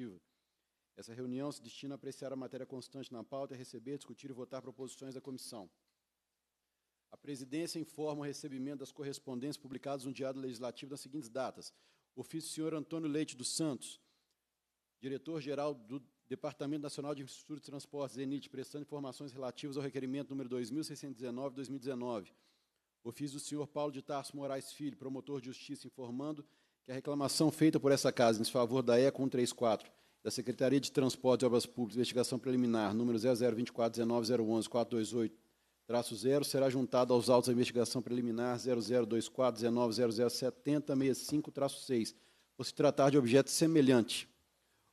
legislativa. Essa reunião se destina a apreciar a matéria constante na pauta e receber, discutir e votar proposições da comissão. A presidência informa o recebimento das correspondências publicadas no Diário Legislativo nas seguintes datas. Ofício do senhor Antônio Leite dos Santos, diretor-geral do Departamento Nacional de Infraestrutura de Transportes, DENIT, prestando informações relativas ao requerimento número 2619-2019. Ofício do senhor Paulo de Tarso Moraes Filho, promotor de justiça, informando que a reclamação feita por essa casa em desfavor da ECO 134, da Secretaria de Transporte e Obras Públicas, investigação preliminar, número 0024 428 0 será juntada aos autos da investigação preliminar 0024 19 65 6 por se tratar de objeto semelhante.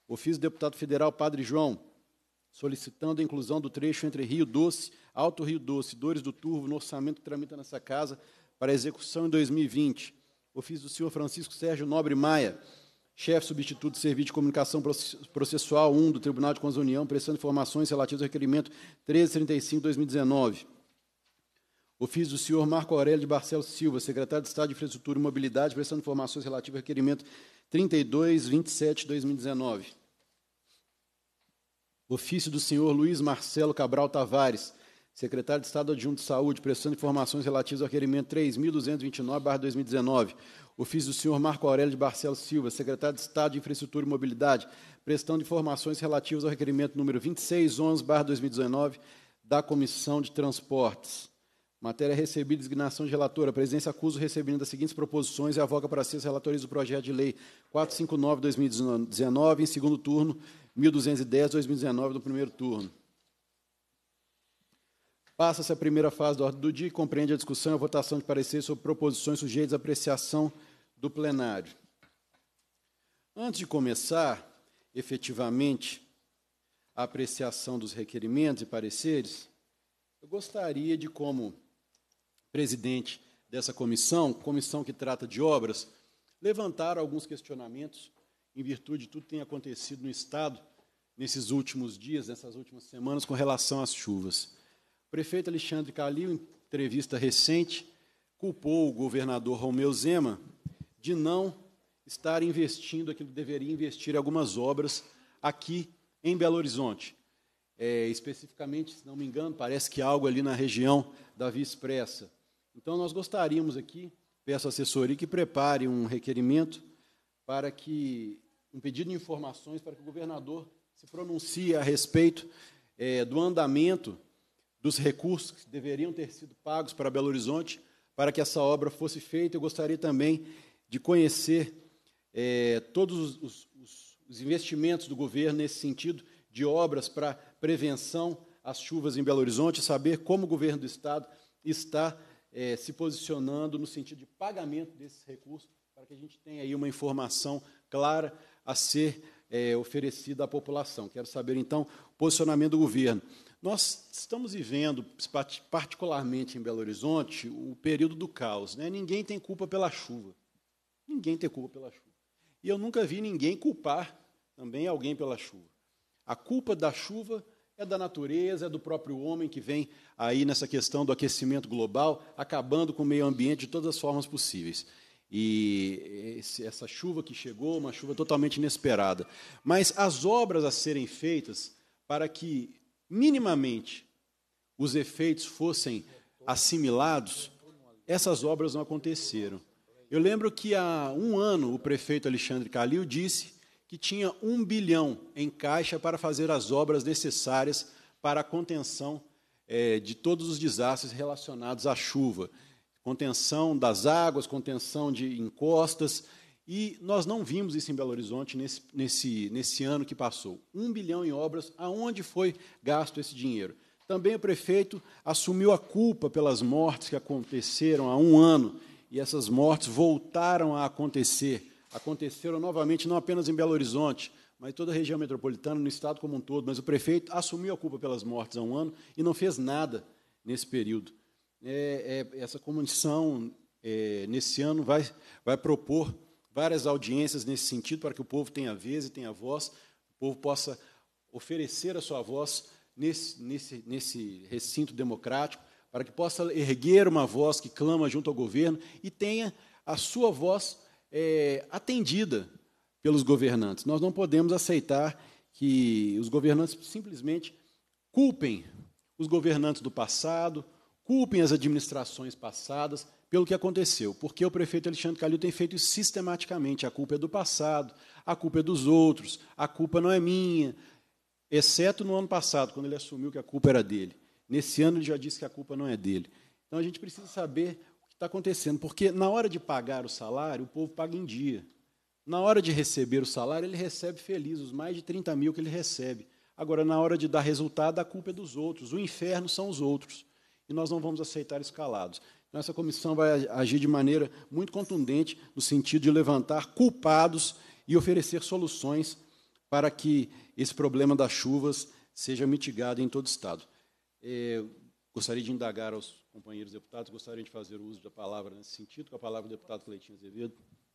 Ofício do deputado federal Padre João, solicitando a inclusão do trecho entre Rio Doce, Alto Rio Doce, Dores do Turvo, no orçamento que tramita nessa casa, para execução em 2020 ofício do senhor Francisco Sérgio Nobre Maia, chefe substituto de Serviço de Comunicação Processual 1 do Tribunal de Contas da União, prestando informações relativas ao requerimento 1335-2019. Ofício do senhor Marco Aurélio de Barcelos Silva, secretário de Estado de Infraestrutura e Mobilidade, prestando informações relativas ao requerimento 3227-2019. Ofício do senhor Luiz Marcelo Cabral Tavares, secretário de Estado Adjunto de Saúde, prestando informações relativas ao requerimento 3.229-2019. Ofício do senhor Marco Aurélio de Barcelos Silva, secretário de Estado de Infraestrutura e Mobilidade, prestando informações relativas ao requerimento número 2611-2019 da Comissão de Transportes. Matéria recebida, designação de relatora. A presidência acusa o recebimento das seguintes proposições e avoca para seus relatores do projeto de lei 459-2019, em segundo turno, 1210-2019, no primeiro turno. Passa-se a primeira fase da ordem do dia e compreende a discussão e a votação de pareceres sobre proposições sujeitas à apreciação do plenário. Antes de começar, efetivamente, a apreciação dos requerimentos e pareceres, eu gostaria de, como presidente dessa comissão, comissão que trata de obras, levantar alguns questionamentos em virtude de tudo que tem acontecido no Estado nesses últimos dias, nessas últimas semanas, com relação às chuvas. O prefeito Alexandre Calil, em entrevista recente, culpou o governador Romeu Zema de não estar investindo aquilo que deveria investir em algumas obras aqui em Belo Horizonte. É, especificamente, se não me engano, parece que algo ali na região da Via Expressa. Então, nós gostaríamos aqui, peço à assessoria que prepare um requerimento para que, um pedido de informações para que o governador se pronuncie a respeito é, do andamento dos recursos que deveriam ter sido pagos para Belo Horizonte para que essa obra fosse feita. Eu gostaria também de conhecer é, todos os, os, os investimentos do governo nesse sentido de obras para prevenção às chuvas em Belo Horizonte, saber como o governo do Estado está é, se posicionando no sentido de pagamento desses recursos, para que a gente tenha aí uma informação clara a ser é, oferecida à população. Quero saber, então, o posicionamento do governo. Nós estamos vivendo, particularmente em Belo Horizonte, o período do caos. Né? Ninguém tem culpa pela chuva. Ninguém tem culpa pela chuva. E eu nunca vi ninguém culpar também alguém pela chuva. A culpa da chuva é da natureza, é do próprio homem que vem aí nessa questão do aquecimento global, acabando com o meio ambiente de todas as formas possíveis. E esse, essa chuva que chegou, uma chuva totalmente inesperada. Mas as obras a serem feitas para que minimamente os efeitos fossem assimilados, essas obras não aconteceram. Eu lembro que há um ano o prefeito Alexandre Calil disse que tinha um bilhão em caixa para fazer as obras necessárias para a contenção é, de todos os desastres relacionados à chuva. Contenção das águas, contenção de encostas, e nós não vimos isso em Belo Horizonte nesse, nesse, nesse ano que passou. Um bilhão em obras, aonde foi gasto esse dinheiro? Também o prefeito assumiu a culpa pelas mortes que aconteceram há um ano, e essas mortes voltaram a acontecer. Aconteceram novamente, não apenas em Belo Horizonte, mas em toda a região metropolitana, no estado como um todo. Mas o prefeito assumiu a culpa pelas mortes há um ano e não fez nada nesse período. É, é, essa comissão, é, nesse ano, vai, vai propor várias audiências nesse sentido, para que o povo tenha vez e tenha voz, o povo possa oferecer a sua voz nesse, nesse, nesse recinto democrático, para que possa erguer uma voz que clama junto ao governo e tenha a sua voz é, atendida pelos governantes. Nós não podemos aceitar que os governantes simplesmente culpem os governantes do passado, culpem as administrações passadas, pelo que aconteceu, porque o prefeito Alexandre Calil tem feito isso sistematicamente. A culpa é do passado, a culpa é dos outros, a culpa não é minha, exceto no ano passado, quando ele assumiu que a culpa era dele. Nesse ano ele já disse que a culpa não é dele. Então a gente precisa saber o que está acontecendo, porque na hora de pagar o salário, o povo paga em dia. Na hora de receber o salário, ele recebe feliz, os mais de 30 mil que ele recebe. Agora, na hora de dar resultado, a culpa é dos outros, o inferno são os outros. E nós não vamos aceitar escalados. Nessa comissão vai agir de maneira muito contundente no sentido de levantar culpados e oferecer soluções para que esse problema das chuvas seja mitigado em todo o Estado. É, gostaria de indagar aos companheiros deputados, gostaria de fazer uso da palavra nesse sentido, com a palavra do deputado Cleitinho Azevedo.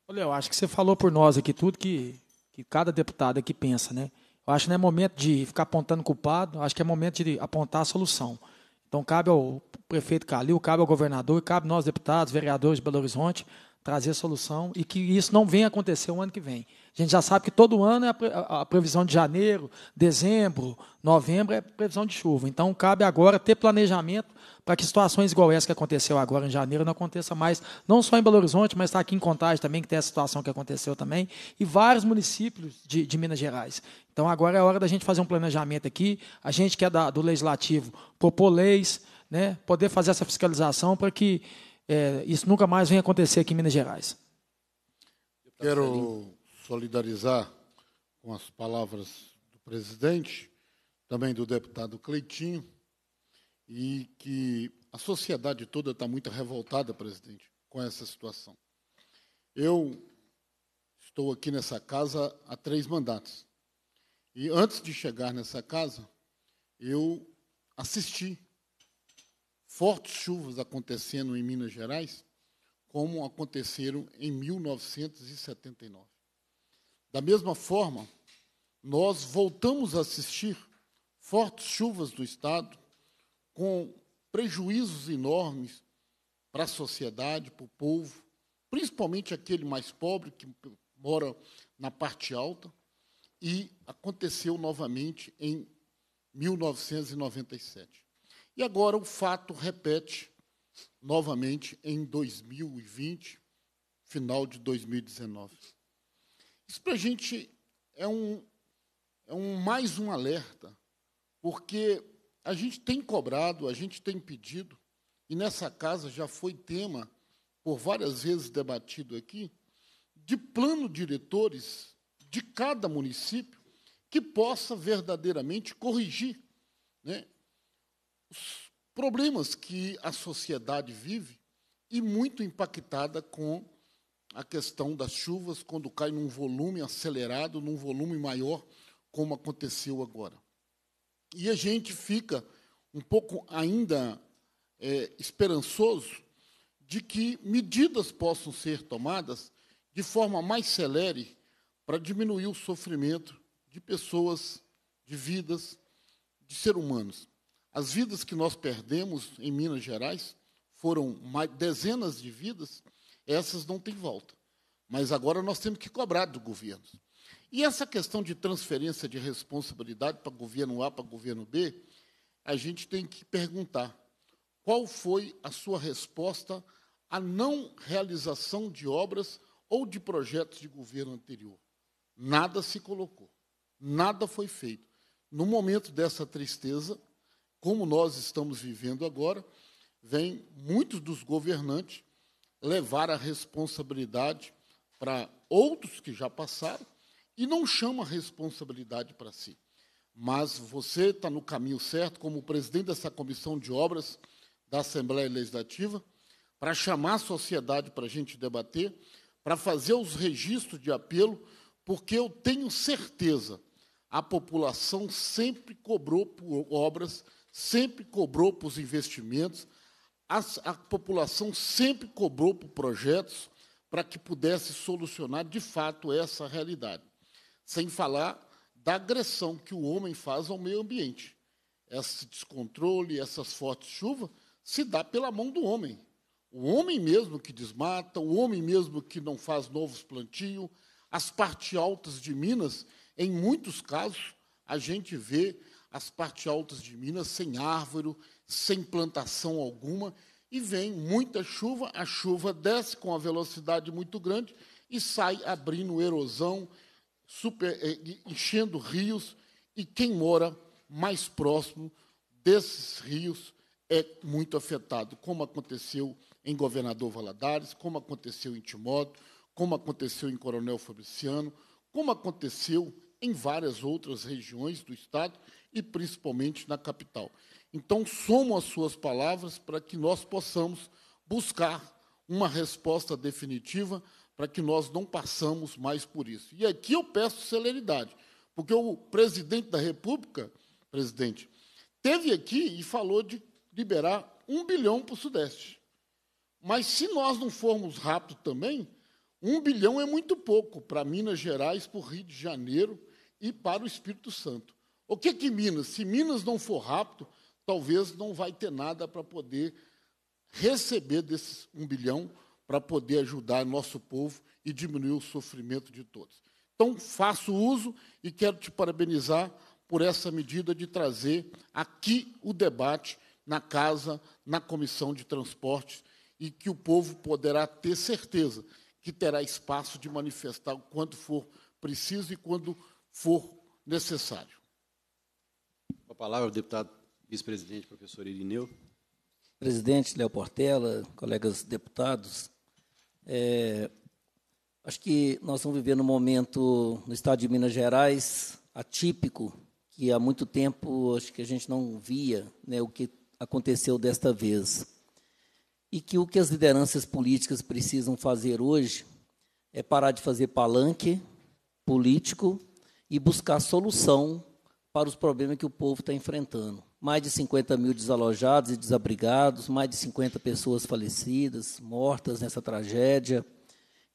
Olha, eu acho que você falou por nós aqui tudo que, que cada deputado aqui pensa, né? Eu acho que não é momento de ficar apontando culpado, acho que é momento de apontar a solução. Então cabe ao prefeito Calil, cabe ao governador, cabe nós deputados, vereadores de Belo Horizonte, trazer solução e que isso não venha acontecer o ano que vem. A gente já sabe que todo ano é a previsão de janeiro, dezembro, novembro é previsão de chuva. Então cabe agora ter planejamento para que situações igual essa que aconteceu agora em janeiro não aconteça mais, não só em Belo Horizonte, mas está aqui em Contagem também, que tem essa situação que aconteceu também, e vários municípios de, de Minas Gerais. Então agora é hora da gente fazer um planejamento aqui. A gente que é da, do Legislativo propor leis, né, poder fazer essa fiscalização para que é, isso nunca mais vem acontecer aqui em Minas Gerais. Quero tá solidarizar com as palavras do presidente, também do deputado Cleitinho, e que a sociedade toda está muito revoltada, presidente, com essa situação. Eu estou aqui nessa casa há três mandatos. E antes de chegar nessa casa, eu assisti fortes chuvas acontecendo em Minas Gerais, como aconteceram em 1979. Da mesma forma, nós voltamos a assistir fortes chuvas no Estado, com prejuízos enormes para a sociedade, para o povo, principalmente aquele mais pobre que mora na parte alta, e aconteceu novamente em 1997. E agora o fato repete novamente em 2020, final de 2019. Isso para a gente é um, é um mais um alerta, porque a gente tem cobrado, a gente tem pedido, e nessa casa já foi tema, por várias vezes debatido aqui, de plano diretores de cada município que possa verdadeiramente corrigir né, os problemas que a sociedade vive e muito impactada com a questão das chuvas quando cai num volume acelerado, num volume maior, como aconteceu agora. E a gente fica um pouco ainda é, esperançoso de que medidas possam ser tomadas de forma mais celere para diminuir o sofrimento de pessoas, de vidas, de seres humanos. As vidas que nós perdemos em Minas Gerais foram mais, dezenas de vidas, essas não têm volta. Mas agora nós temos que cobrar do governo. E essa questão de transferência de responsabilidade para governo A, para governo B, a gente tem que perguntar qual foi a sua resposta à não realização de obras ou de projetos de governo anterior. Nada se colocou, nada foi feito. No momento dessa tristeza, como nós estamos vivendo agora, vem muitos dos governantes levar a responsabilidade para outros que já passaram e não chama a responsabilidade para si. Mas você está no caminho certo, como presidente dessa comissão de obras da Assembleia Legislativa, para chamar a sociedade para a gente debater, para fazer os registros de apelo, porque eu tenho certeza, a população sempre cobrou por obras sempre cobrou para os investimentos, a, a população sempre cobrou por projetos para que pudesse solucionar de fato essa realidade. Sem falar da agressão que o homem faz ao meio ambiente. Esse descontrole, essas fortes chuvas, se dá pela mão do homem. O homem mesmo que desmata, o homem mesmo que não faz novos plantios, as partes altas de Minas, em muitos casos, a gente vê as partes altas de Minas sem árvore, sem plantação alguma, e vem muita chuva, a chuva desce com uma velocidade muito grande e sai abrindo erosão, super, eh, eh, enchendo rios, e quem mora mais próximo desses rios é muito afetado, como aconteceu em Governador Valadares, como aconteceu em Timóteo, como aconteceu em Coronel Fabriciano, como aconteceu em várias outras regiões do Estado e principalmente na capital. Então, somo as suas palavras para que nós possamos buscar uma resposta definitiva para que nós não passamos mais por isso. E aqui eu peço celeridade, porque o presidente da República, presidente, teve aqui e falou de liberar um bilhão para o Sudeste. Mas se nós não formos rápido também, um bilhão é muito pouco para Minas Gerais, para o Rio de Janeiro e para o Espírito Santo. O que que Minas? Se Minas não for rápido, talvez não vai ter nada para poder receber desses um bilhão para poder ajudar nosso povo e diminuir o sofrimento de todos. Então, faço uso e quero te parabenizar por essa medida de trazer aqui o debate na casa, na comissão de transportes, e que o povo poderá ter certeza que terá espaço de manifestar o quanto for preciso e quando for necessário a palavra o deputado vice-presidente, professor Irineu. Presidente Léo Portela, colegas deputados, é, acho que nós estamos vivendo um momento no estado de Minas Gerais atípico, que há muito tempo acho que a gente não via né, o que aconteceu desta vez. E que o que as lideranças políticas precisam fazer hoje é parar de fazer palanque político e buscar solução para os problemas que o povo está enfrentando. Mais de 50 mil desalojados e desabrigados, mais de 50 pessoas falecidas, mortas nessa tragédia.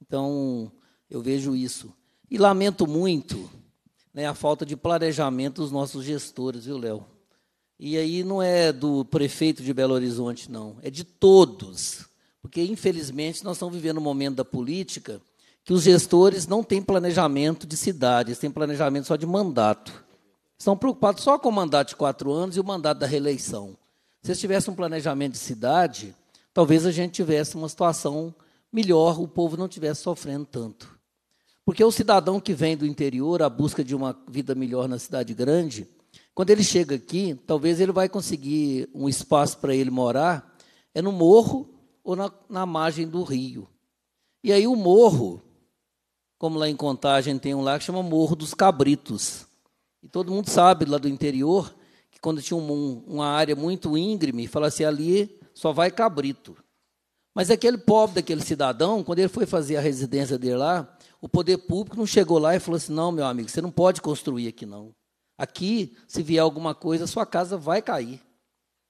Então, eu vejo isso. E lamento muito né, a falta de planejamento dos nossos gestores, viu, Léo? E aí não é do prefeito de Belo Horizonte, não, é de todos. Porque, infelizmente, nós estamos vivendo um momento da política que os gestores não têm planejamento de cidades, têm planejamento só de mandato. Estão preocupados só com o mandato de quatro anos e o mandato da reeleição. Se eles tivessem um planejamento de cidade, talvez a gente tivesse uma situação melhor, o povo não estivesse sofrendo tanto. Porque o cidadão que vem do interior à busca de uma vida melhor na cidade grande, quando ele chega aqui, talvez ele vai conseguir um espaço para ele morar, é no morro ou na, na margem do rio. E aí o morro, como lá em Contagem tem um lá que chama Morro dos Cabritos. E todo mundo sabe lá do interior que quando tinha um, uma área muito íngreme, falava assim: ali só vai cabrito. Mas aquele pobre daquele cidadão, quando ele foi fazer a residência dele lá, o poder público não chegou lá e falou assim: não, meu amigo, você não pode construir aqui não. Aqui, se vier alguma coisa, sua casa vai cair.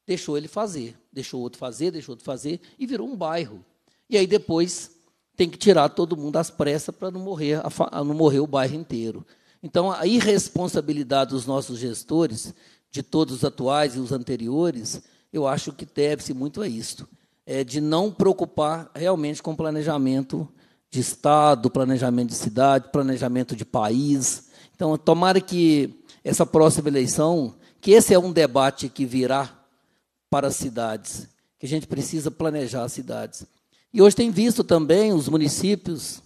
Deixou ele fazer, deixou outro fazer, deixou outro fazer e virou um bairro. E aí depois tem que tirar todo mundo às pressas para não morrer, não morrer o bairro inteiro. Então, a irresponsabilidade dos nossos gestores, de todos os atuais e os anteriores, eu acho que deve-se muito a isto, é de não preocupar realmente com planejamento de Estado, planejamento de cidade, planejamento de país. Então, tomara que essa próxima eleição, que esse é um debate que virá para as cidades, que a gente precisa planejar as cidades. E hoje tem visto também os municípios,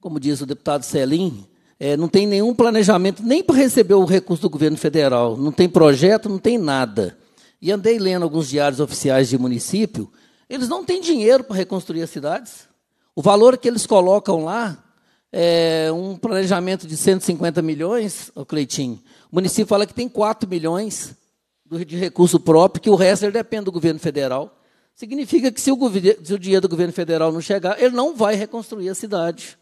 como diz o deputado Selim, é, não tem nenhum planejamento, nem para receber o recurso do governo federal. Não tem projeto, não tem nada. E andei lendo alguns diários oficiais de município. Eles não têm dinheiro para reconstruir as cidades. O valor que eles colocam lá é um planejamento de 150 milhões, o Cleitinho. O município fala que tem 4 milhões de recurso próprio, que o resto depende do governo federal. Significa que se o, se o dinheiro do governo federal não chegar, ele não vai reconstruir a cidade.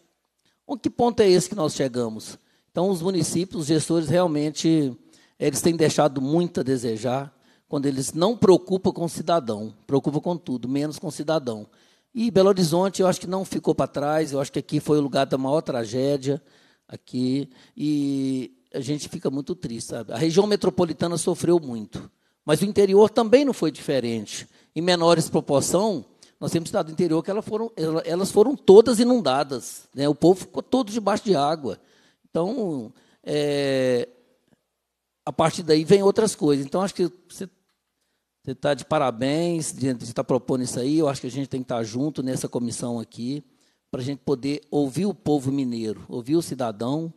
O que ponto é esse que nós chegamos? Então, os municípios, os gestores, realmente, eles têm deixado muito a desejar quando eles não preocupam com o cidadão, preocupam com tudo, menos com o cidadão. E Belo Horizonte, eu acho que não ficou para trás, eu acho que aqui foi o lugar da maior tragédia, aqui, e a gente fica muito triste, sabe? A região metropolitana sofreu muito, mas o interior também não foi diferente. Em menores proporção, nós temos cidade do interior que elas foram, elas foram todas inundadas. Né? O povo ficou todo debaixo de água. Então, é, a partir daí vem outras coisas. Então, acho que você está de parabéns de estar tá propondo isso aí. Eu acho que a gente tem que estar tá junto nessa comissão aqui para a gente poder ouvir o povo mineiro, ouvir o cidadão,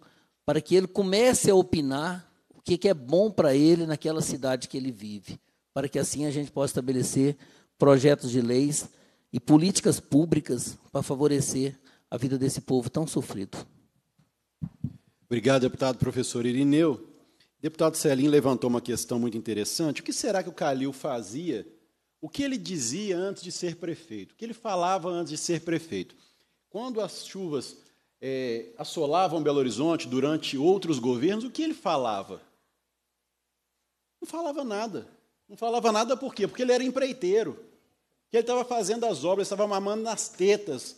para que ele comece a opinar o que, que é bom para ele naquela cidade que ele vive, para que assim a gente possa estabelecer projetos de leis e políticas públicas para favorecer a vida desse povo tão sofrido. Obrigado, deputado professor Irineu. Deputado Celim levantou uma questão muito interessante. O que será que o Calil fazia? O que ele dizia antes de ser prefeito? O que ele falava antes de ser prefeito? Quando as chuvas é, assolavam Belo Horizonte durante outros governos, o que ele falava? Não falava nada. Não falava nada por quê? Porque ele era empreiteiro que ele estava fazendo as obras, estava mamando nas tetas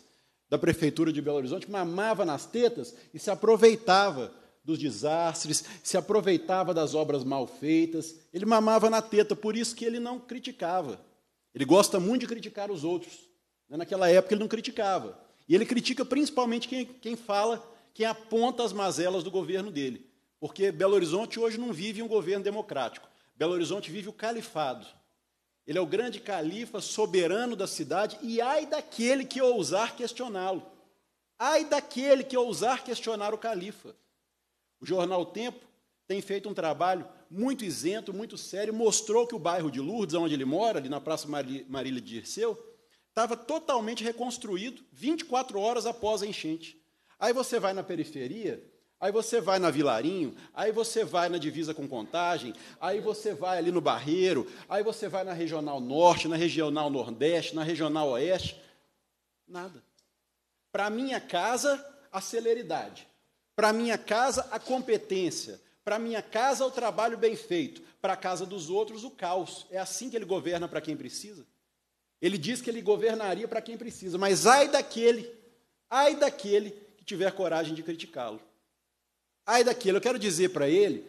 da prefeitura de Belo Horizonte, mamava nas tetas e se aproveitava dos desastres, se aproveitava das obras mal feitas, ele mamava na teta, por isso que ele não criticava. Ele gosta muito de criticar os outros. Né? Naquela época ele não criticava. E ele critica principalmente quem, quem fala, quem aponta as mazelas do governo dele. Porque Belo Horizonte hoje não vive um governo democrático. Belo Horizonte vive o califado. Ele é o grande califa soberano da cidade, e ai daquele que ousar questioná-lo. Ai daquele que ousar questionar o califa. O jornal Tempo tem feito um trabalho muito isento, muito sério, mostrou que o bairro de Lourdes, onde ele mora, ali na Praça Marília Dirceu, estava totalmente reconstruído 24 horas após a enchente. Aí você vai na periferia, Aí você vai na Vilarinho, aí você vai na divisa com contagem, aí você vai ali no Barreiro, aí você vai na Regional Norte, na Regional Nordeste, na Regional Oeste. Nada. Para minha casa, a celeridade. Para minha casa, a competência. Para minha casa, o trabalho bem feito. Para a casa dos outros, o caos. É assim que ele governa para quem precisa? Ele diz que ele governaria para quem precisa, mas ai daquele, ai daquele que tiver coragem de criticá-lo. Ai daquilo, eu quero dizer para ele,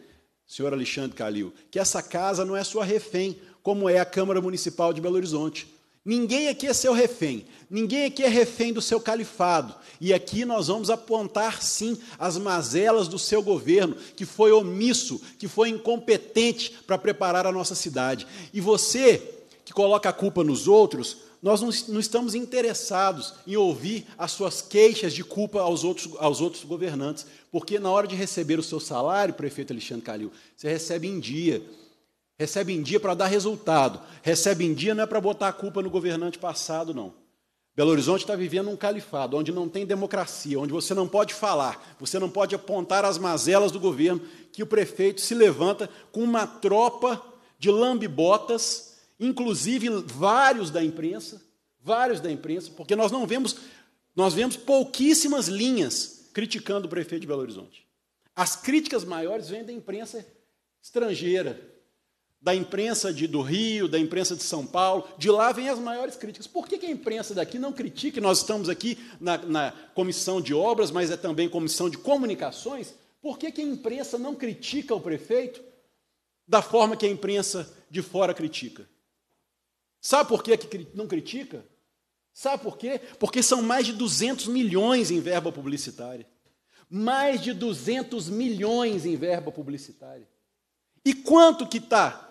senhor Alexandre Calil, que essa casa não é sua refém, como é a Câmara Municipal de Belo Horizonte. Ninguém aqui é seu refém, ninguém aqui é refém do seu califado. E aqui nós vamos apontar sim as mazelas do seu governo, que foi omisso, que foi incompetente para preparar a nossa cidade. E você, que coloca a culpa nos outros, nós não, estamos interessados em ouvir as suas queixas de culpa aos outros, aos outros governantes, porque na hora de receber o seu salário, prefeito Alexandre Calil, você recebe em dia. Recebe em dia para dar resultado. Recebe em dia não é para botar a culpa no governante passado, não. Belo Horizonte está vivendo um califado, onde não tem democracia, onde você não pode falar, você não pode apontar as mazelas do governo, que o prefeito se levanta com uma tropa de lambibotas inclusive vários da imprensa, vários da imprensa, porque nós não vemos, nós vemos pouquíssimas linhas criticando o prefeito de Belo Horizonte. As críticas maiores vêm da imprensa estrangeira, da imprensa de, do Rio, da imprensa de São Paulo, de lá vêm as maiores críticas. Por que, que a imprensa daqui não critica? Nós estamos aqui na, na, comissão de obras, mas é também comissão de comunicações. Por que, que a imprensa não critica o prefeito da forma que a imprensa de fora critica? Sabe por que não critica? Sabe por quê? Porque são mais de 200 milhões em verba publicitária. Mais de 200 milhões em verba publicitária. E quanto que está?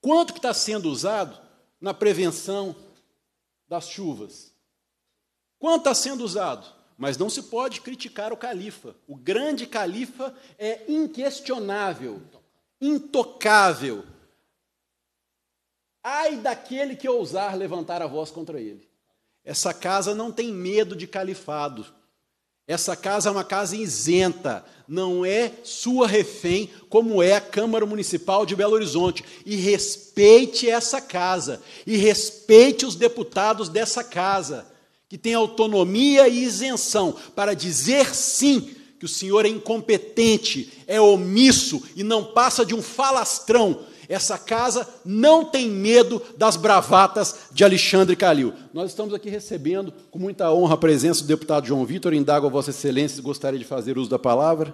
Quanto que está sendo usado na prevenção das chuvas? Quanto está sendo usado? Mas não se pode criticar o califa. O grande califa é inquestionável, intocável. Ai daquele que ousar levantar a voz contra ele. Essa casa não tem medo de califado. Essa casa é uma casa isenta, não é sua refém, como é a Câmara Municipal de Belo Horizonte. E respeite essa casa, e respeite os deputados dessa casa, que tem autonomia e isenção para dizer sim que o senhor é incompetente, é omisso e não passa de um falastrão essa casa não tem medo das bravatas de Alexandre Calil. Nós estamos aqui recebendo com muita honra a presença do deputado João Vitor. Indago a Vossa Excelência, gostaria de fazer uso da palavra.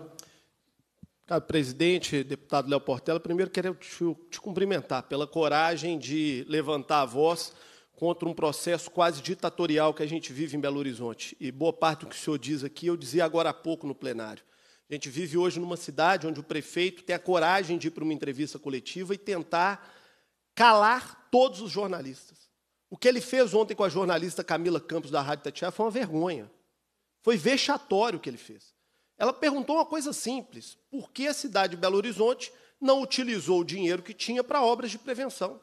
Caro presidente, deputado Léo Portela, primeiro quero te, te cumprimentar pela coragem de levantar a voz contra um processo quase ditatorial que a gente vive em Belo Horizonte. E boa parte do que o senhor diz aqui eu dizia agora há pouco no plenário. A gente vive hoje numa cidade onde o prefeito tem a coragem de ir para uma entrevista coletiva e tentar calar todos os jornalistas. O que ele fez ontem com a jornalista Camila Campos da Rádio Tatiá foi uma vergonha. Foi vexatório o que ele fez. Ela perguntou uma coisa simples: por que a cidade de Belo Horizonte não utilizou o dinheiro que tinha para obras de prevenção?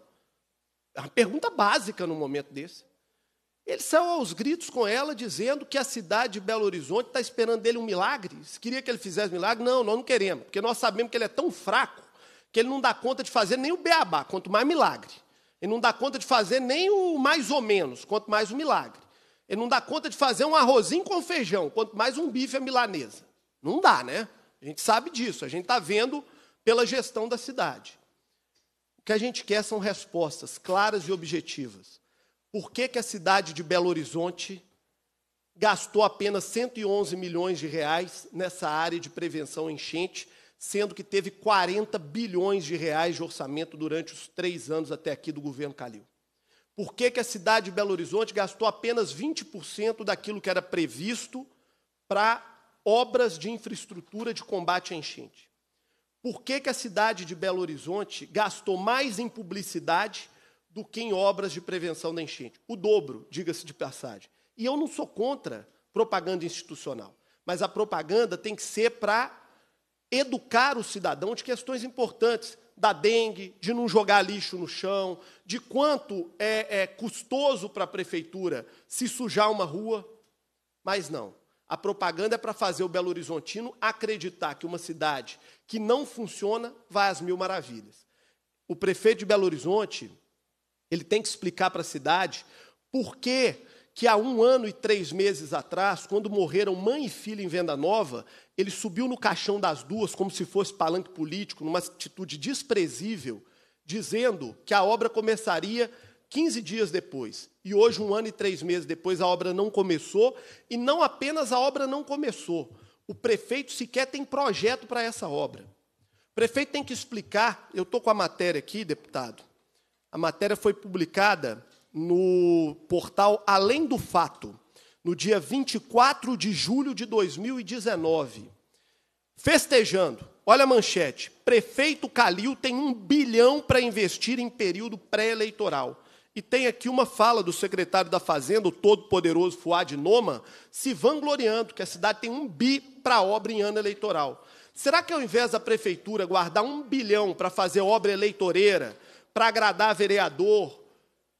É uma pergunta básica no momento desse. Eles saiu aos gritos com ela, dizendo que a cidade de Belo Horizonte está esperando dele um milagre. Se queria que ele fizesse milagre, não, nós não queremos, porque nós sabemos que ele é tão fraco que ele não dá conta de fazer nem o beabá, quanto mais milagre. Ele não dá conta de fazer nem o mais ou menos, quanto mais o milagre. Ele não dá conta de fazer um arrozinho com feijão, quanto mais um bife à milanesa. Não dá, né? A gente sabe disso, a gente está vendo pela gestão da cidade. O que a gente quer são respostas claras e objetivas por que, que a cidade de Belo Horizonte gastou apenas 111 milhões de reais nessa área de prevenção à enchente, sendo que teve 40 bilhões de reais de orçamento durante os três anos até aqui do governo Calil. Por que, que a cidade de Belo Horizonte gastou apenas 20% daquilo que era previsto para obras de infraestrutura de combate à enchente? Por que, que a cidade de Belo Horizonte gastou mais em publicidade do que em obras de prevenção da enchente. O dobro, diga-se de passagem. E eu não sou contra propaganda institucional, mas a propaganda tem que ser para educar o cidadão de questões importantes, da dengue, de não jogar lixo no chão, de quanto é, é custoso para a prefeitura se sujar uma rua. Mas não. A propaganda é para fazer o Belo Horizontino acreditar que uma cidade que não funciona vai às mil maravilhas. O prefeito de Belo Horizonte, ele tem que explicar para a cidade por que, que há um ano e três meses atrás, quando morreram mãe e filho em Venda Nova, ele subiu no caixão das duas como se fosse palanque político, numa atitude desprezível, dizendo que a obra começaria 15 dias depois. E hoje, um ano e três meses depois, a obra não começou. E não apenas a obra não começou, o prefeito sequer tem projeto para essa obra. O prefeito tem que explicar. Eu estou com a matéria aqui, deputado. A matéria foi publicada no portal Além do Fato, no dia 24 de julho de 2019. Festejando, olha a manchete: prefeito Calil tem um bilhão para investir em período pré-eleitoral. E tem aqui uma fala do secretário da Fazenda, o todo-poderoso Fuad Noma, se vangloriando que a cidade tem um bi para obra em ano eleitoral. Será que ao invés da prefeitura guardar um bilhão para fazer obra eleitoreira, para agradar vereador.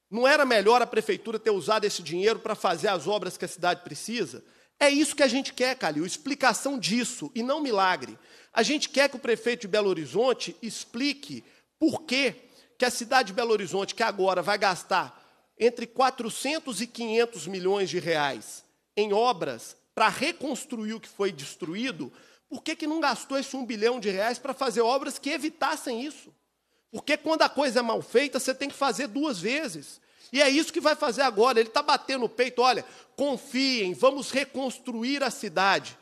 Não era melhor a prefeitura ter usado esse dinheiro para fazer as obras que a cidade precisa? É isso que a gente quer, Calil, explicação disso e não milagre. A gente quer que o prefeito de Belo Horizonte explique por que, que a cidade de Belo Horizonte, que agora vai gastar entre 400 e 500 milhões de reais em obras para reconstruir o que foi destruído, por que, que não gastou esse um bilhão de reais para fazer obras que evitassem isso? Porque quando a coisa é mal feita, você tem que fazer duas vezes. E é isso que vai fazer agora. Ele está batendo no peito: olha, confiem, vamos reconstruir a cidade.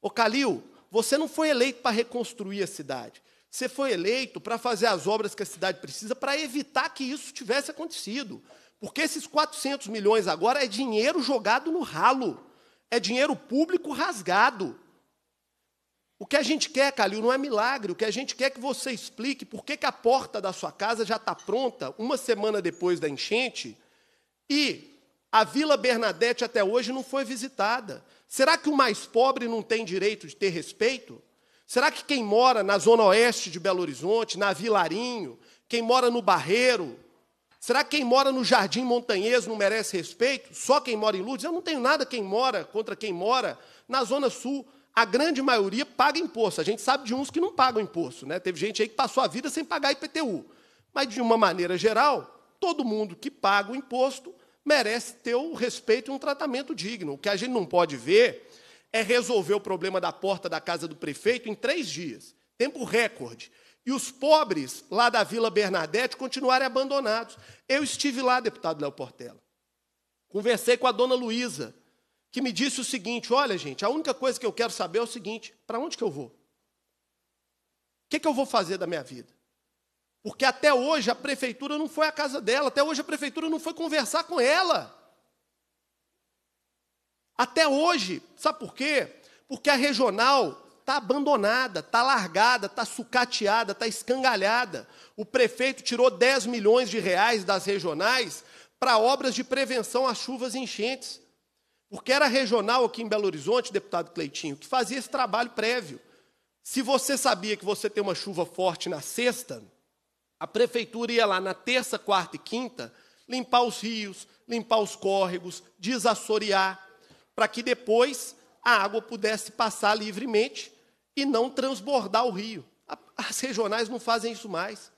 Ô Calil, você não foi eleito para reconstruir a cidade. Você foi eleito para fazer as obras que a cidade precisa para evitar que isso tivesse acontecido. Porque esses 400 milhões agora é dinheiro jogado no ralo, é dinheiro público rasgado. O que a gente quer, Calil, não é milagre. O que a gente quer é que você explique por que, que a porta da sua casa já está pronta uma semana depois da enchente e a Vila Bernadette até hoje não foi visitada. Será que o mais pobre não tem direito de ter respeito? Será que quem mora na zona oeste de Belo Horizonte, na Vilarinho, quem mora no Barreiro, será que quem mora no Jardim Montanhês não merece respeito? Só quem mora em Lourdes? Eu não tenho nada quem mora contra quem mora na zona sul a grande maioria paga imposto. A gente sabe de uns que não pagam imposto. Né? Teve gente aí que passou a vida sem pagar IPTU. Mas, de uma maneira geral, todo mundo que paga o imposto merece ter o respeito e um tratamento digno. O que a gente não pode ver é resolver o problema da porta da casa do prefeito em três dias tempo recorde. E os pobres lá da Vila Bernadette continuarem abandonados. Eu estive lá, deputado Léo Portela. Conversei com a dona Luísa que me disse o seguinte: olha, gente, a única coisa que eu quero saber é o seguinte: para onde que eu vou? O que, que eu vou fazer da minha vida? Porque até hoje a prefeitura não foi à casa dela, até hoje a prefeitura não foi conversar com ela. Até hoje, sabe por quê? Porque a regional está abandonada, está largada, está sucateada, está escangalhada. O prefeito tirou 10 milhões de reais das regionais para obras de prevenção às chuvas e enchentes. Porque era regional aqui em Belo Horizonte, deputado Cleitinho, que fazia esse trabalho prévio. Se você sabia que você tem uma chuva forte na sexta, a prefeitura ia lá na terça, quarta e quinta limpar os rios, limpar os córregos, desassorear, para que depois a água pudesse passar livremente e não transbordar o rio. As regionais não fazem isso mais,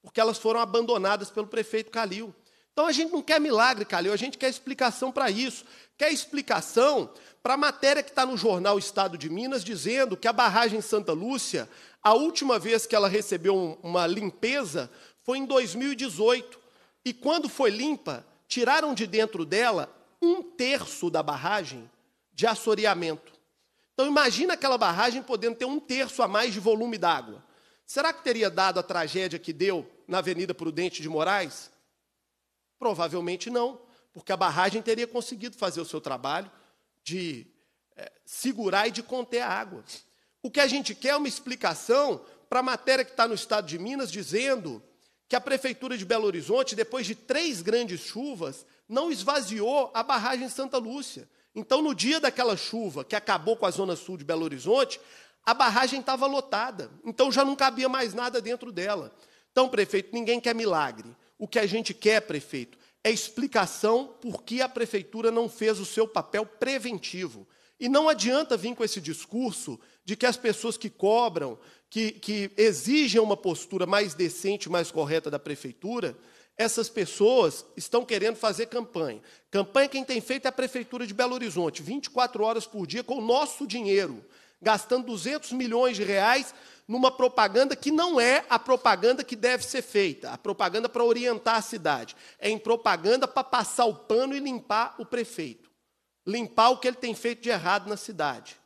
porque elas foram abandonadas pelo prefeito Calil. Então a gente não quer milagre, Calil, a gente quer explicação para isso. Quer explicação para a matéria que está no jornal Estado de Minas dizendo que a barragem Santa Lúcia, a última vez que ela recebeu uma limpeza foi em 2018. E quando foi limpa, tiraram de dentro dela um terço da barragem de assoreamento. Então imagina aquela barragem podendo ter um terço a mais de volume d'água. Será que teria dado a tragédia que deu na Avenida Prudente de Moraes? Provavelmente não, porque a barragem teria conseguido fazer o seu trabalho de é, segurar e de conter a água. O que a gente quer é uma explicação para a matéria que está no estado de Minas dizendo que a Prefeitura de Belo Horizonte, depois de três grandes chuvas, não esvaziou a barragem Santa Lúcia. Então, no dia daquela chuva que acabou com a zona sul de Belo Horizonte, a barragem estava lotada. Então já não cabia mais nada dentro dela. Então, prefeito, ninguém quer milagre. O que a gente quer, prefeito, é explicação por que a prefeitura não fez o seu papel preventivo. E não adianta vir com esse discurso de que as pessoas que cobram, que, que exigem uma postura mais decente, mais correta da prefeitura, essas pessoas estão querendo fazer campanha. Campanha quem tem feito é a Prefeitura de Belo Horizonte, 24 horas por dia, com o nosso dinheiro gastando 200 milhões de reais numa propaganda que não é a propaganda que deve ser feita, a propaganda para orientar a cidade. É em propaganda para passar o pano e limpar o prefeito. Limpar o que ele tem feito de errado na cidade.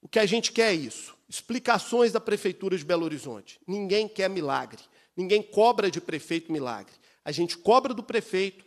O que a gente quer é isso. Explicações da prefeitura de Belo Horizonte. Ninguém quer milagre. Ninguém cobra de prefeito milagre. A gente cobra do prefeito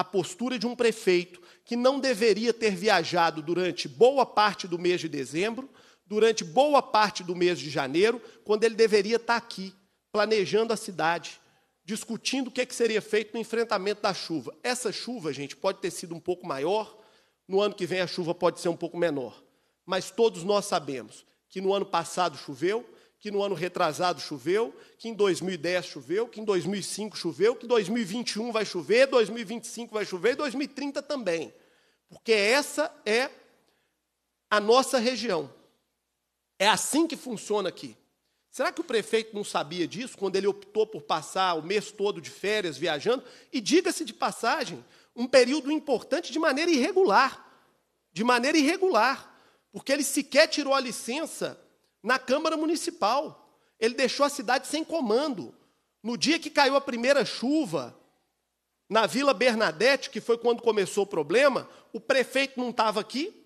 a postura de um prefeito que não deveria ter viajado durante boa parte do mês de dezembro, durante boa parte do mês de janeiro, quando ele deveria estar aqui, planejando a cidade, discutindo o que, é que seria feito no enfrentamento da chuva. Essa chuva, gente, pode ter sido um pouco maior, no ano que vem a chuva pode ser um pouco menor. Mas todos nós sabemos que no ano passado choveu, que no ano retrasado choveu, que em 2010 choveu, que em 2005 choveu, que 2021 vai chover, 2025 vai chover e 2030 também. Porque essa é a nossa região. É assim que funciona aqui. Será que o prefeito não sabia disso quando ele optou por passar o mês todo de férias viajando? E diga-se de passagem, um período importante de maneira irregular. De maneira irregular. Porque ele sequer tirou a licença na Câmara Municipal. Ele deixou a cidade sem comando. No dia que caiu a primeira chuva, na Vila Bernadette, que foi quando começou o problema, o prefeito não estava aqui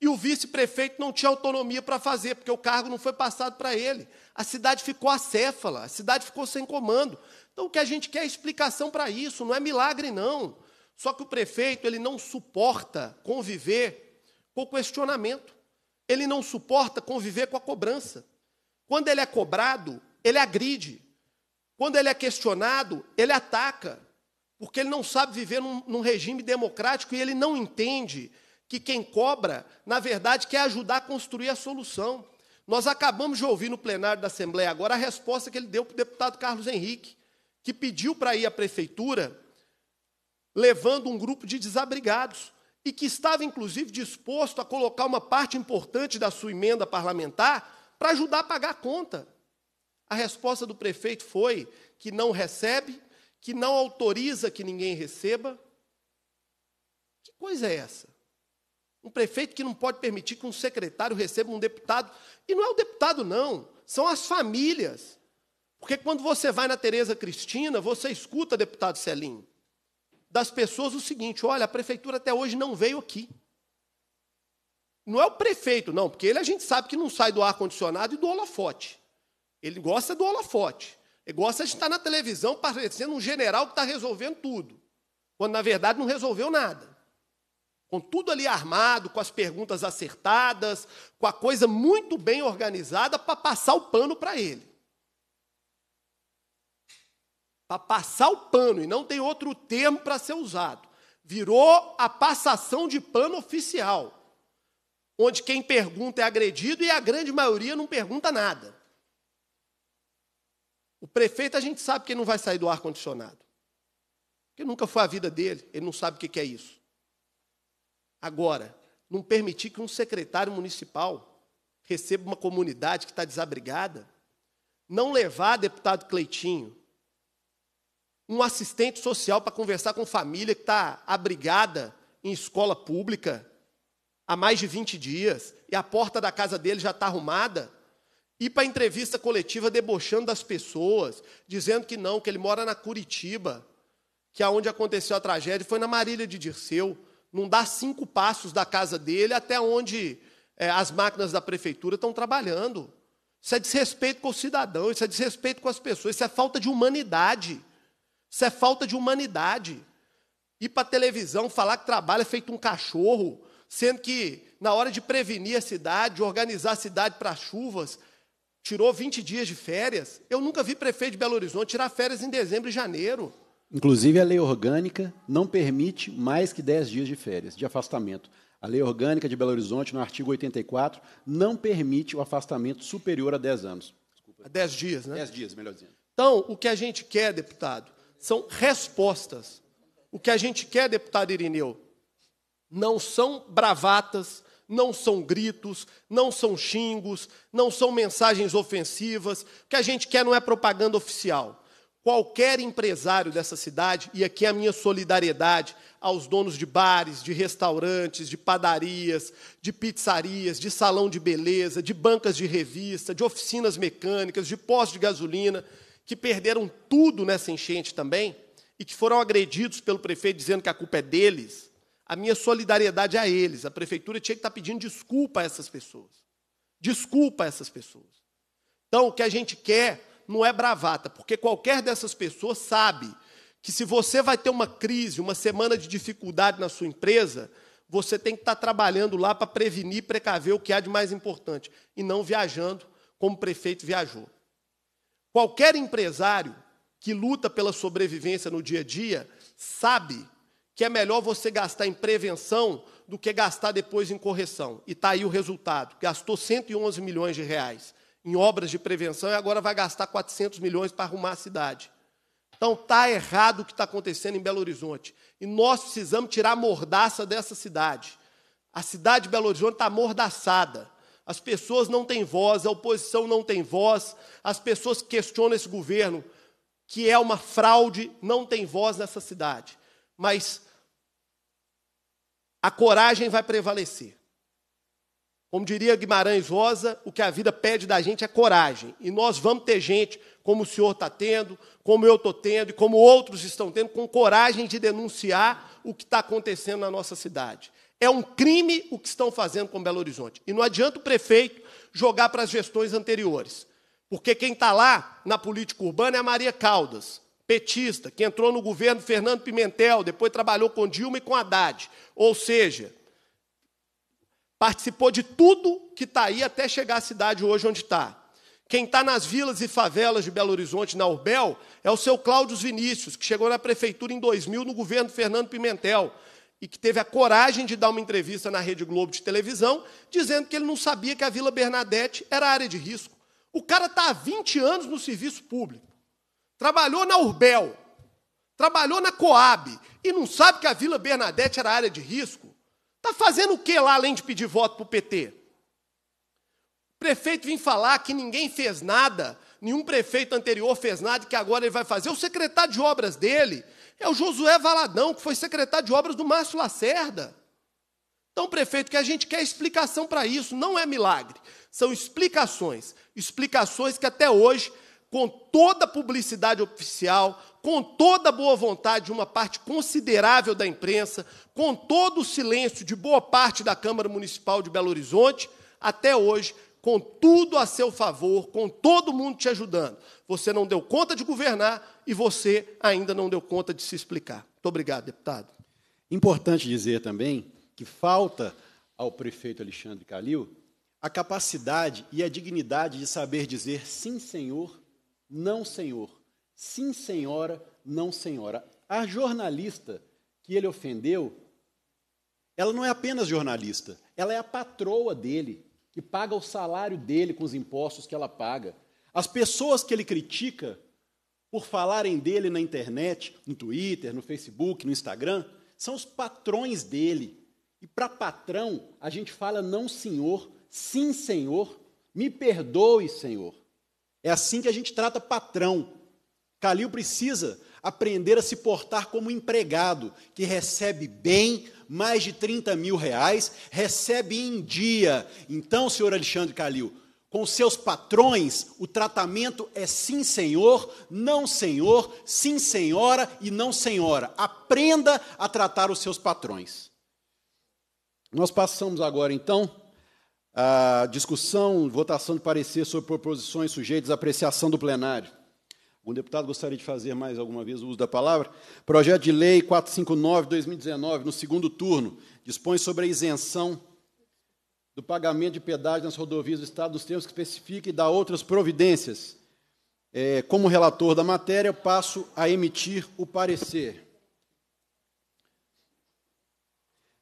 e o vice-prefeito não tinha autonomia para fazer, porque o cargo não foi passado para ele. A cidade ficou acéfala, a cidade ficou sem comando. Então, o que a gente quer é explicação para isso, não é milagre, não. Só que o prefeito ele não suporta conviver com questionamento ele não suporta conviver com a cobrança. Quando ele é cobrado, ele agride. Quando ele é questionado, ele ataca. Porque ele não sabe viver num, num regime democrático e ele não entende que quem cobra, na verdade, quer ajudar a construir a solução. Nós acabamos de ouvir no plenário da Assembleia agora a resposta que ele deu para o deputado Carlos Henrique, que pediu para ir à prefeitura levando um grupo de desabrigados e que estava inclusive disposto a colocar uma parte importante da sua emenda parlamentar para ajudar a pagar a conta. A resposta do prefeito foi que não recebe, que não autoriza que ninguém receba. Que coisa é essa? Um prefeito que não pode permitir que um secretário receba um deputado. E não é o deputado, não, são as famílias. Porque quando você vai na Tereza Cristina, você escuta deputado Celinho das pessoas o seguinte: olha, a prefeitura até hoje não veio aqui. Não é o prefeito, não, porque ele a gente sabe que não sai do ar-condicionado e do holofote. Ele gosta do holofote. Ele gosta de estar na televisão parecendo um general que está resolvendo tudo, quando na verdade não resolveu nada. Com tudo ali armado, com as perguntas acertadas, com a coisa muito bem organizada para passar o pano para ele para passar o pano, e não tem outro termo para ser usado. Virou a passação de pano oficial, onde quem pergunta é agredido e a grande maioria não pergunta nada. O prefeito a gente sabe que ele não vai sair do ar-condicionado. Porque nunca foi a vida dele, ele não sabe o que é isso. Agora, não permitir que um secretário municipal receba uma comunidade que está desabrigada, não levar deputado Cleitinho, um assistente social para conversar com família que está abrigada em escola pública há mais de 20 dias e a porta da casa dele já está arrumada? Ir para a entrevista coletiva debochando das pessoas, dizendo que não, que ele mora na Curitiba, que aonde aconteceu a tragédia foi na Marília de Dirceu. Não dá cinco passos da casa dele até onde é, as máquinas da prefeitura estão trabalhando. Isso é desrespeito com o cidadão, isso é desrespeito com as pessoas, isso é falta de humanidade. Isso é falta de humanidade. Ir para a televisão falar que trabalha é feito um cachorro, sendo que na hora de prevenir a cidade, organizar a cidade para chuvas, tirou 20 dias de férias. Eu nunca vi prefeito de Belo Horizonte tirar férias em dezembro e janeiro. Inclusive, a lei orgânica não permite mais que 10 dias de férias, de afastamento. A lei orgânica de Belo Horizonte, no artigo 84, não permite o afastamento superior a 10 anos. Desculpa. A 10 dias, né? 10 dias, melhor dizendo. Então, o que a gente quer, deputado, são respostas. O que a gente quer, deputado Irineu, não são bravatas, não são gritos, não são xingos, não são mensagens ofensivas. O que a gente quer não é propaganda oficial. Qualquer empresário dessa cidade, e aqui é a minha solidariedade aos donos de bares, de restaurantes, de padarias, de pizzarias, de salão de beleza, de bancas de revista, de oficinas mecânicas, de postos de gasolina, que perderam tudo nessa enchente também e que foram agredidos pelo prefeito dizendo que a culpa é deles, a minha solidariedade é a eles. A prefeitura tinha que estar tá pedindo desculpa a essas pessoas. Desculpa a essas pessoas. Então, o que a gente quer não é bravata, porque qualquer dessas pessoas sabe que se você vai ter uma crise, uma semana de dificuldade na sua empresa, você tem que estar tá trabalhando lá para prevenir, precaver o que há de mais importante, e não viajando como o prefeito viajou. Qualquer empresário que luta pela sobrevivência no dia a dia sabe que é melhor você gastar em prevenção do que gastar depois em correção. E está aí o resultado: gastou 111 milhões de reais em obras de prevenção e agora vai gastar 400 milhões para arrumar a cidade. Então está errado o que está acontecendo em Belo Horizonte. E nós precisamos tirar a mordaça dessa cidade. A cidade de Belo Horizonte está amordaçada. As pessoas não têm voz, a oposição não tem voz, as pessoas que questionam esse governo, que é uma fraude, não tem voz nessa cidade. Mas a coragem vai prevalecer. Como diria Guimarães Rosa, o que a vida pede da gente é coragem. E nós vamos ter gente, como o senhor está tendo, como eu estou tendo, e como outros estão tendo, com coragem de denunciar o que está acontecendo na nossa cidade. É um crime o que estão fazendo com Belo Horizonte. E não adianta o prefeito jogar para as gestões anteriores. Porque quem está lá na política urbana é a Maria Caldas, petista, que entrou no governo Fernando Pimentel, depois trabalhou com Dilma e com Haddad. Ou seja, participou de tudo que está aí até chegar à cidade hoje onde está. Quem está nas vilas e favelas de Belo Horizonte, na Urbel, é o seu Cláudio Vinícius, que chegou na prefeitura em 2000 no governo Fernando Pimentel e que teve a coragem de dar uma entrevista na Rede Globo de televisão, dizendo que ele não sabia que a Vila Bernadette era área de risco. O cara está há 20 anos no serviço público, trabalhou na Urbel, trabalhou na Coab e não sabe que a Vila Bernadette era área de risco. Está fazendo o que lá além de pedir voto para o PT? O prefeito vem falar que ninguém fez nada, nenhum prefeito anterior fez nada, que agora ele vai fazer. O secretário de obras dele é o Josué Valadão, que foi secretário de obras do Márcio Lacerda. Então, prefeito, que a gente quer explicação para isso, não é milagre. São explicações. Explicações que até hoje, com toda a publicidade oficial, com toda a boa vontade de uma parte considerável da imprensa, com todo o silêncio de boa parte da Câmara Municipal de Belo Horizonte, até hoje, com tudo a seu favor, com todo mundo te ajudando, você não deu conta de governar e você ainda não deu conta de se explicar. Muito obrigado, deputado. Importante dizer também que falta ao prefeito Alexandre Calil a capacidade e a dignidade de saber dizer sim, senhor, não, senhor, sim, senhora, não, senhora. A jornalista que ele ofendeu, ela não é apenas jornalista, ela é a patroa dele, que paga o salário dele com os impostos que ela paga. As pessoas que ele critica por falarem dele na internet, no Twitter, no Facebook, no Instagram, são os patrões dele. E para patrão, a gente fala não, senhor, sim, senhor, me perdoe, senhor. É assim que a gente trata patrão. Calil precisa aprender a se portar como empregado, que recebe bem mais de 30 mil reais, recebe em dia. Então, senhor Alexandre Calil, com seus patrões, o tratamento é sim, senhor, não, senhor, sim, senhora e não, senhora. Aprenda a tratar os seus patrões. Nós passamos agora, então, a discussão, votação de parecer sobre proposições sujeitas à apreciação do plenário. Algum deputado gostaria de fazer mais alguma vez o uso da palavra? Projeto de Lei 459-2019, no segundo turno, dispõe sobre a isenção do pagamento de pedágio nas rodovias do Estado dos termos que especifica e dá outras providências. É, como relator da matéria, passo a emitir o parecer.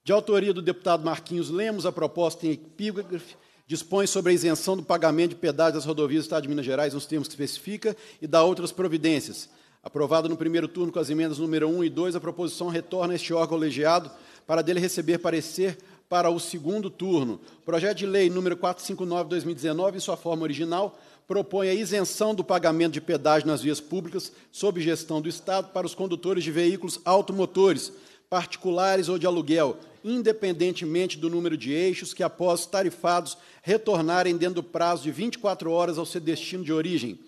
De autoria do deputado Marquinhos Lemos, a proposta em epígrafe dispõe sobre a isenção do pagamento de pedágio das rodovias do Estado de Minas Gerais nos termos que especifica e dá outras providências. Aprovado no primeiro turno com as emendas número 1 e 2, a proposição retorna a este órgão colegiado para dele receber parecer para o segundo turno. O projeto de lei número 459/2019, em sua forma original, propõe a isenção do pagamento de pedágio nas vias públicas sob gestão do Estado para os condutores de veículos automotores, particulares ou de aluguel, independentemente do número de eixos que após tarifados retornarem dentro do prazo de 24 horas ao seu destino de origem.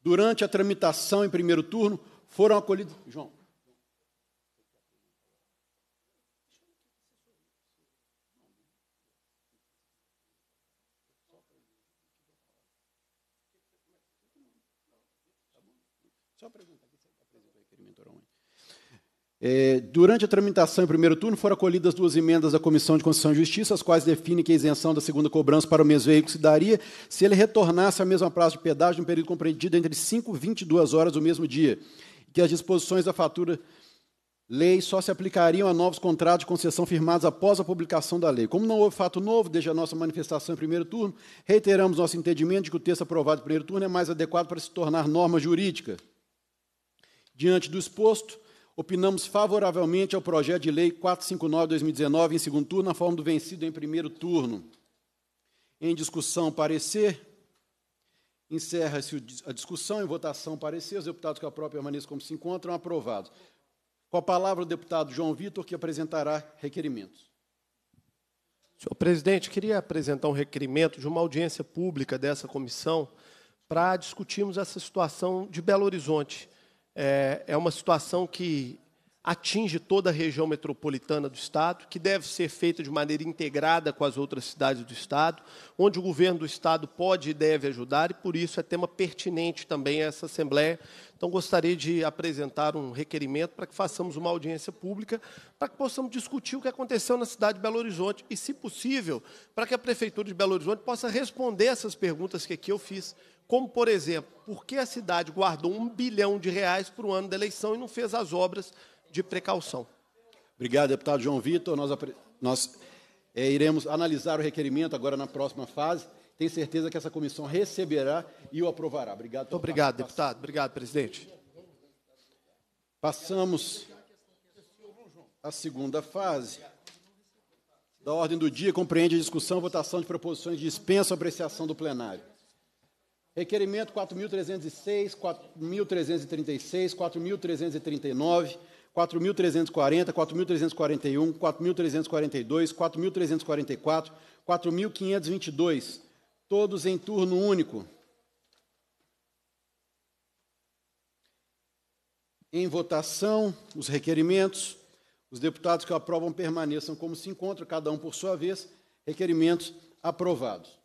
Durante a tramitação em primeiro turno, foram acolhidos. João. É, durante a tramitação em primeiro turno, foram acolhidas duas emendas da Comissão de Constituição e Justiça, as quais definem que a isenção da segunda cobrança para o mesmo veículo se daria se ele retornasse à mesma praça de pedágio no período compreendido entre 5 e 22 horas do mesmo dia, que as disposições da fatura lei só se aplicariam a novos contratos de concessão firmados após a publicação da lei. Como não houve fato novo desde a nossa manifestação em primeiro turno, reiteramos nosso entendimento de que o texto aprovado em primeiro turno é mais adequado para se tornar norma jurídica. Diante do exposto, opinamos favoravelmente ao projeto de lei 459-2019, em segundo turno, na forma do vencido em primeiro turno. Em discussão, parecer. Encerra-se a discussão, em votação, parecer. Os deputados que a própria permaneçam como se encontram, aprovados. Com a palavra o deputado João Vitor, que apresentará requerimentos. Senhor presidente, queria apresentar um requerimento de uma audiência pública dessa comissão para discutirmos essa situação de Belo Horizonte é, é uma situação que atinge toda a região metropolitana do Estado, que deve ser feita de maneira integrada com as outras cidades do Estado, onde o governo do Estado pode e deve ajudar, e por isso é tema pertinente também a essa Assembleia. Então, gostaria de apresentar um requerimento para que façamos uma audiência pública, para que possamos discutir o que aconteceu na cidade de Belo Horizonte e, se possível, para que a Prefeitura de Belo Horizonte possa responder essas perguntas que aqui eu fiz como, por exemplo, por que a cidade guardou um bilhão de reais para o ano da eleição e não fez as obras de precaução? Obrigado, deputado João Vitor. Nós, nós é, iremos analisar o requerimento agora na próxima fase. Tenho certeza que essa comissão receberá e o aprovará. Obrigado. Muito obrigado, deputado. Obrigado, presidente. Passamos à segunda fase. Da ordem do dia, compreende a discussão, e votação de proposições de dispensa ou apreciação do plenário. Requerimento 4.306, 4.336, 4.339, 4.340, 4.341, 4.342, 4.344, 4.522, todos em turno único. Em votação, os requerimentos. Os deputados que aprovam permaneçam como se encontram, cada um por sua vez. Requerimentos aprovados.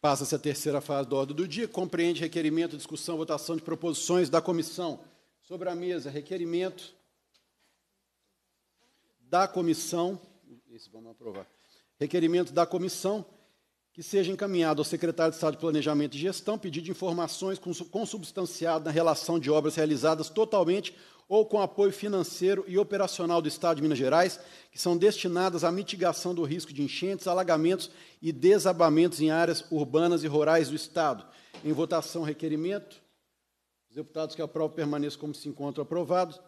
Passa-se a terceira fase da ordem do dia, compreende requerimento, discussão, votação de proposições da comissão. Sobre a mesa, requerimento da comissão, esse vamos aprovar, requerimento da comissão que seja encaminhado ao secretário de Estado de Planejamento e Gestão pedido de informações consubstanciado na relação de obras realizadas totalmente ou com apoio financeiro e operacional do Estado de Minas Gerais, que são destinadas à mitigação do risco de enchentes, alagamentos e desabamentos em áreas urbanas e rurais do Estado. Em votação, requerimento. Os deputados que aprovam permaneçam como se encontram aprovados.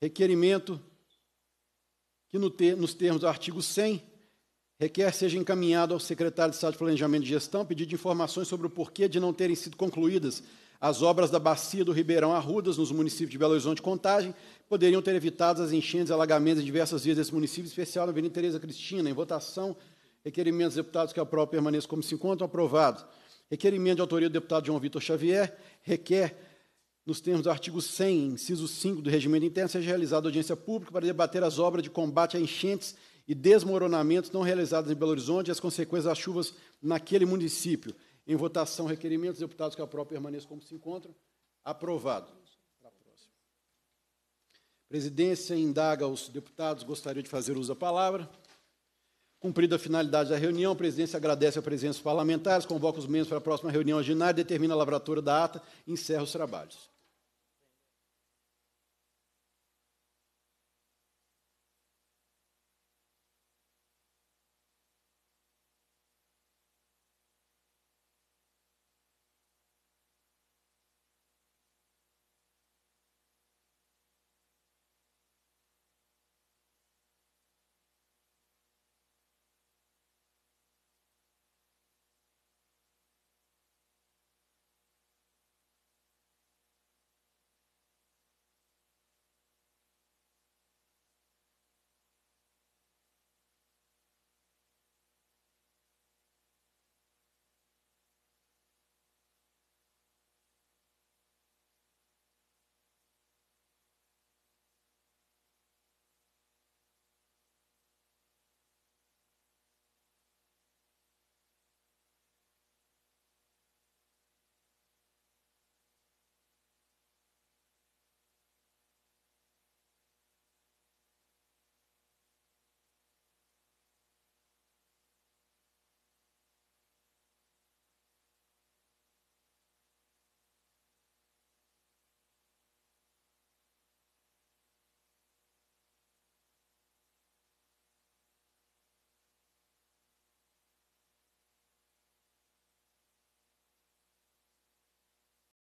Requerimento que, no ter, nos termos do artigo 100, requer seja encaminhado ao secretário de Estado de Planejamento e Gestão pedido de informações sobre o porquê de não terem sido concluídas as obras da bacia do Ribeirão Arrudas, nos municípios de Belo Horizonte e Contagem, poderiam ter evitado as enchentes e alagamentos em diversas vias desse município, especial na Avenida Tereza Cristina. Em votação, requerimentos dos deputados que a prova permaneça como se encontram, aprovado. Requerimento de autoria do deputado João Vitor Xavier, requer nos termos do artigo 100, inciso 5 do regimento interno, seja realizada audiência pública para debater as obras de combate a enchentes e desmoronamentos não realizadas em Belo Horizonte e as consequências das chuvas naquele município. Em votação, requerimento. dos deputados que aprovam permaneçam como se encontram. Aprovado. Presidência indaga os deputados, gostaria de fazer uso da palavra. Cumprida a finalidade da reunião, a presidência agradece a presença dos parlamentares, convoca os membros para a próxima reunião ordinária, determina a lavratura da ata e encerra os trabalhos.